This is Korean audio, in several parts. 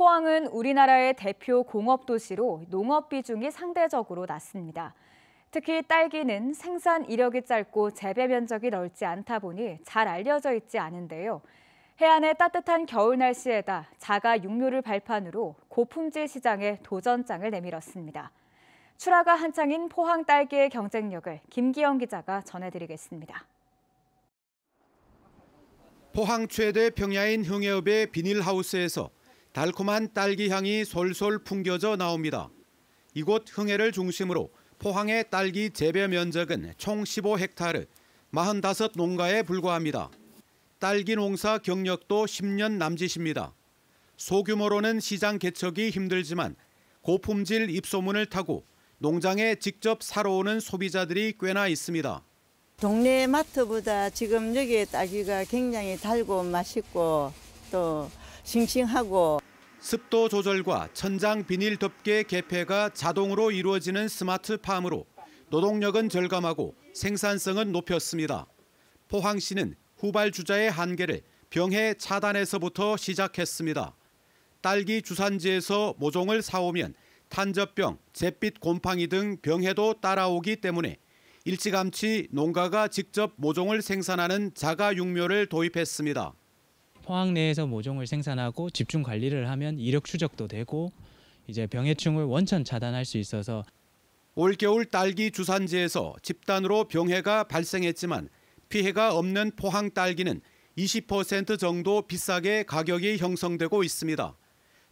포항은 우리나라의 대표 공업 도시로 농업 비중이 상대적으로 낮습니다. 특히 딸기는 생산 이력이 짧고 재배 면적이 넓지 않다 보니 잘 알려져 있지 않은데요. 해안의 따뜻한 겨울 날씨에다 자가 육류를 발판으로 고품질 시장에 도전장을 내밀었습니다. 출하가 한창인 포항 딸기의 경쟁력을 김기영 기자가 전해드리겠습니다. 포항 최대 평야인 흥해읍의 비닐하우스에서 달콤한 딸기 향이 솔솔 풍겨져 나옵니다. 이곳 흥해를 중심으로 포항의 딸기 재배 면적은 총 15헥타르, 45 농가에 불과합니다. 딸기 농사 경력도 10년 남짓입니다. 소규모로는 시장 개척이 힘들지만 고품질 입소문을 타고 농장에 직접 사러 오는 소비자들이 꽤나 있습니다. 동네 마트보다 지금 여기 딸기가 굉장히 달고 맛있고 또 싱싱하고 습도 조절과 천장 비닐 덮개 개폐가 자동으로 이루어지는 스마트팜으로 노동력은 절감하고 생산성은 높였습니다. 포항시는 후발주자의 한계를 병해 차단에서부터 시작했습니다. 딸기 주산지에서 모종을 사오면 탄저병, 잿빛 곰팡이 등 병해도 따라오기 때문에 일찌감치 농가가 직접 모종을 생산하는 자가 육묘를 도입했습니다. 포항 내에서 모종을 생산하고 집중 관리를 하면 이력 추적도 되고 이제 병해충을 원천 차단할 수 있어서 올겨울 딸기 주산지에서 집단으로 병해가 발생했지만 피해가 없는 포항 딸기는 20% 정도 비싸게 가격이 형성되고 있습니다.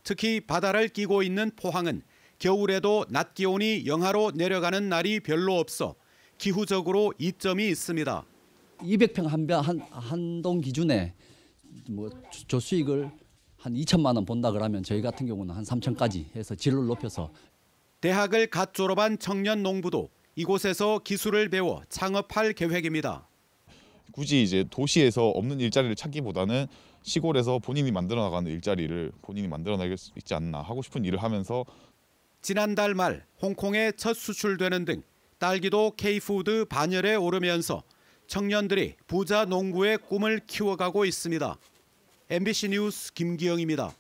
특히 바다를 끼고 있는 포항은 겨울에도 낮 기온이 영하로 내려가는 날이 별로 없어 기후적으로 이점이 있습니다. 200평 한, 한, 한동 기준에 뭐 조수익을 한 2천만 원 본다 그러면 저희 같은 경우는 한 3천까지 해서 질을 높여서 대학을 갓 졸업한 청년 농부도 이곳에서 기술을 배워 창업할 계획입니다. 굳이 이제 도시에서 없는 일자리를 찾기보다는 시골에서 본인이 만들어 나가는 일자리를 본인이 만들어 나갈 수 있지 않나 하고 싶은 일을 하면서 지난달 말 홍콩에 첫 수출되는 등 딸기도 K푸드 반열에 오르면서 청년들이 부자 농부의 꿈을 키워가고 있습니다. MBC 뉴스 김기영입니다.